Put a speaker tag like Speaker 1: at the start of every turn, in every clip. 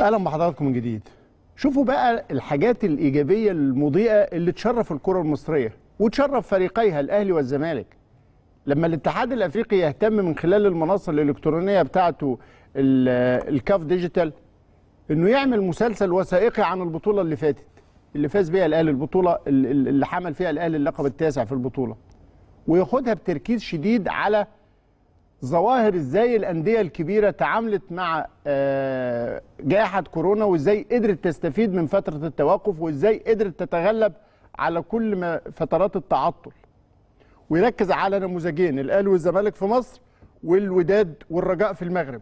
Speaker 1: اهلا بحضراتكم من جديد شوفوا بقى الحاجات الايجابيه المضيئه اللي تشرف الكره المصريه وتشرف فريقيها الاهلي والزمالك لما الاتحاد الافريقي يهتم من خلال المنصه الالكترونيه بتاعته الكاف ديجيتال انه يعمل مسلسل وثائقي عن البطوله اللي فاتت اللي فاز بيها الاهلي البطوله اللي حمل فيها الاهلي اللقب التاسع في البطوله وياخدها بتركيز شديد على ظواهر ازاي الانديه الكبيره تعاملت مع آه، جائحه كورونا وازاي قدرت تستفيد من فتره التوقف وازاي قدرت تتغلب على كل ما فترات التعطل ويركز على نموذجين الاهلي والزمالك في مصر والوداد والرجاء في المغرب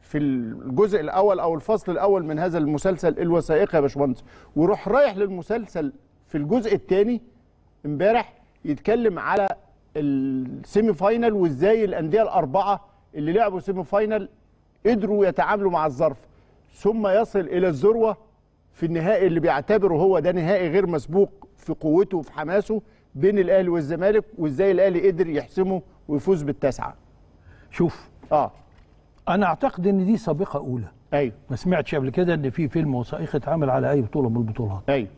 Speaker 1: في الجزء الاول او الفصل الاول من هذا المسلسل الوثائقي يا باشمهندس وروح رايح للمسلسل في الجزء الثاني امبارح يتكلم على ال السيمي فاينل وازاي الانديه الاربعه اللي لعبوا سيمي فاينل قدروا يتعاملوا مع الظرف ثم يصل الى الذروه في النهائي اللي بيعتبره هو ده نهائي غير مسبوق في قوته وفي حماسه بين الاهلي والزمالك وازاي الاهلي قدر يحسمه ويفوز بالتاسعه شوف اه
Speaker 2: انا اعتقد ان دي سابقه اولى ايوه ما سمعتش قبل كده ان في فيلم وثائقي اتعمل على اي بطوله من البطولات ايوه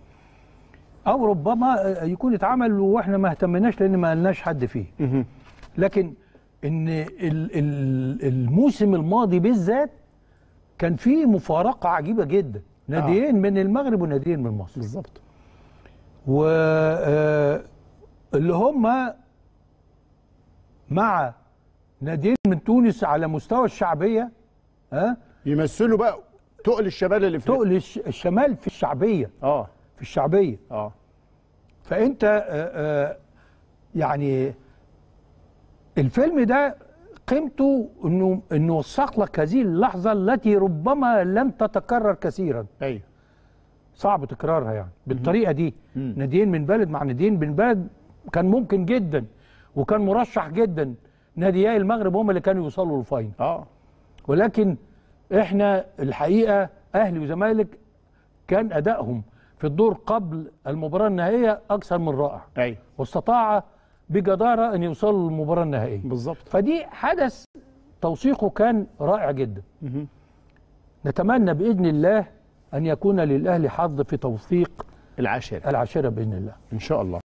Speaker 2: او ربما يكون اتعمل واحنا ما اهتمناش لان ما لناش حد فيه لكن ان الموسم الماضي بالذات كان في مفارقه عجيبه جدا آه. ناديين آه. من المغرب وناديين من مصر بالظبط و آه، اللي هم مع ناديين من تونس على مستوى الشعبيه ها آه، يمثلوا بقى تقل الشمال الافريقي تقل الشمال في الشعبيه اه في الشعبيه اه فانت آه، آه، يعني الفيلم ده قيمته انه انه وثق لك هذه اللحظه التي ربما لم تتكرر كثيرا ايوه صعب تكرارها يعني بالطريقه دي ناديين من بلد مع ناديين من بلد كان ممكن جدا وكان مرشح جدا ناديي المغرب هم اللي كانوا يوصلوا للفاينل اه ولكن احنا الحقيقه اهلي وزمالك كان ادائهم في الدور قبل المباراه النهائيه اكثر من رائع ايوه واستطاع بجداره ان يوصل للمباراه النهائيه بالظبط فدي حدث توثيقه كان رائع جدا مه. نتمنى باذن الله ان يكون للاهلي حظ في توثيق العاشره العاشره باذن الله ان شاء الله